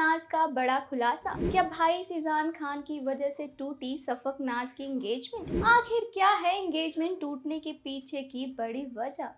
नाज का बड़ा खुलासा क्या भाई सीजान खान की वजह से टूटी सफक नाज की एंगेजमेंट आखिर क्या है एंगेजमेंट टूटने के पीछे की बड़ी वजह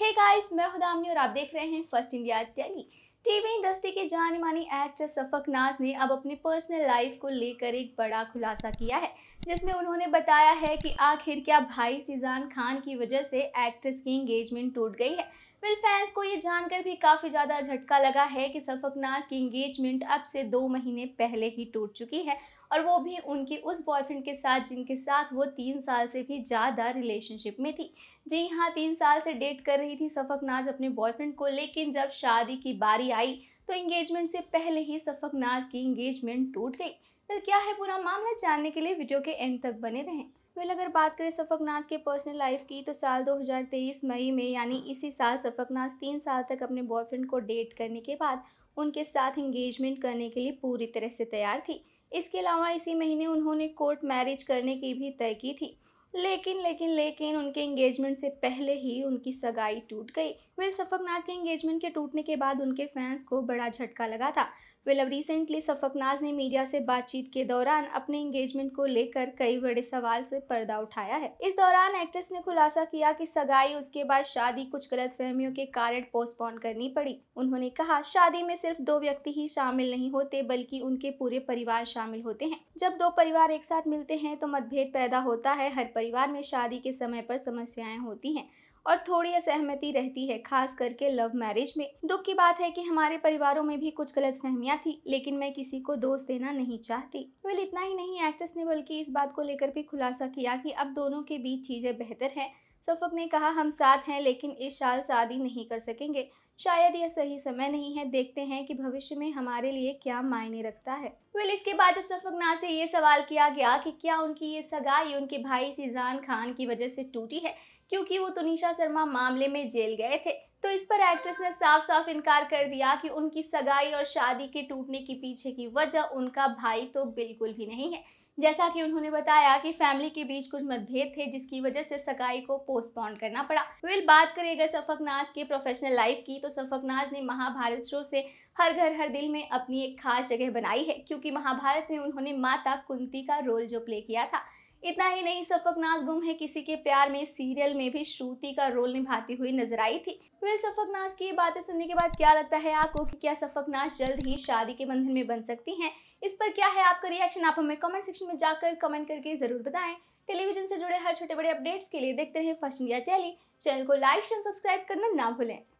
हे hey गाइस मैं खुदामनी और आप देख रहे हैं First India tele TV industry की जानी मानी एक्ट्रेस सफक नाज ने अब अपनी पर्सनल लाइफ को लेकर एक बड़ा खुलासा किया है जिसमें उन्होंने बताया है कि आखिर क्या भाई सीजान खान की वजह से एक्ट्रेस की इंगेजमेंट टूट गई है फिल फैंस को ये जानकर भी काफ़ी ज़्यादा झटका लगा है कि सफक नाज की इंगेजमेंट अब से दो महीने पहले ही टूट चुकी है और वो भी उनकी उस बॉयफ्रेंड के साथ जिनके साथ वो तीन साल से भी ज़्यादा रिलेशनशिप में थी जी हाँ तीन साल से डेट कर रही थी सफक नाज अपने बॉयफ्रेंड को लेकिन जब शादी की बारी आई तो इंगेजमेंट से पहले ही सफक नाज की इंगेजमेंट टूट गई फिर क्या है पूरा मामला जानने के लिए वीडियो के एंड तक बने रहें वेल अगर बात करें सफक नाज के पर्सनल लाइफ की तो साल 2023 मई में यानी इसी साल सफक नाज तीन साल तक अपने बॉयफ्रेंड को डेट करने के बाद उनके साथ इंगेजमेंट करने के लिए पूरी तरह से तैयार थी इसके अलावा इसी महीने उन्होंने कोर्ट मैरिज करने की भी तय की थी लेकिन लेकिन लेकिन उनके इंगेजमेंट से पहले ही उनकी सगाई टूट गई विल नाज के इंगेजमेंट के टूटने के बाद उनके फैंस को बड़ा झटका लगा था विल अब रिसेंटली नाज ने मीडिया से बातचीत के दौरान अपने इंगेजमेंट को लेकर कई बड़े सवाल से पर्दा उठाया है इस दौरान एक्ट्रेस ने खुलासा किया कि सगाई उसके बाद शादी कुछ गलत फहमियों के कारण पोस्टपोन करनी पड़ी उन्होंने कहा शादी में सिर्फ दो व्यक्ति ही शामिल नहीं होते बल्कि उनके पूरे परिवार शामिल होते हैं जब दो परिवार एक साथ मिलते हैं तो मतभेद पैदा होता है हर परिवार में शादी के समय पर समस्याएं होती हैं और थोड़ी असहमति रहती है खास करके लव मैरिज में दुख की बात है कि हमारे परिवारों में भी कुछ गलत फहमियाँ थी लेकिन मैं किसी को दोष देना नहीं चाहती वेल इतना ही नहीं एक्ट्रेस ने बल्कि इस बात को लेकर भी खुलासा किया कि अब दोनों के बीच चीज़ें बेहतर हैं सफक ने कहा हम साथ हैं लेकिन इस साल शादी नहीं कर सकेंगे शायद यह सही समय नहीं है देखते हैं कि भविष्य में हमारे लिए क्या मायने रखता है वेल इसके बाद जब ना से ये सवाल किया गया कि क्या उनकी ये सगाई उनके भाई सीजान खान की वजह से टूटी है क्योंकि वो तुनिशा शर्मा मामले में जेल गए थे तो इस पर एक्ट्रेस ने साफ साफ इनकार कर दिया कि उनकी सगाई और शादी के टूटने के पीछे की वजह उनका भाई तो बिल्कुल भी नहीं है जैसा कि उन्होंने बताया कि फैमिली के बीच कुछ मतभेद थे जिसकी वजह से सगाई को पोस्टपोन करना पड़ा विल बात करेगा सफकनाज के प्रोफेशनल लाइफ की तो सफकनाज ने महाभारत शो से हर घर हर दिल में अपनी एक खास जगह बनाई है क्योंकि महाभारत में उन्होंने माता कुंती का रोल जो प्ले किया था इतना ही नहीं सफक नाज गुम है किसी के प्यार में सीरियल में भी श्रुति का रोल निभाती हुई नजर आई थी वेल सफक नाज की बातें सुनने के बाद क्या लगता है आपको कि क्या सफक नाज जल्द ही शादी के बंधन में बन सकती हैं इस पर क्या है आपका रिएक्शन आप हमें कमेंट सेक्शन में जाकर कमेंट करके जरूर बताएं टेलीविजन से जुड़े हर छोटे बड़े अपडेट्स के लिए देखते रहे फर्स्ट इंडिया टेली चैनल को लाइक एंड सब्सक्राइब करना ना भूलें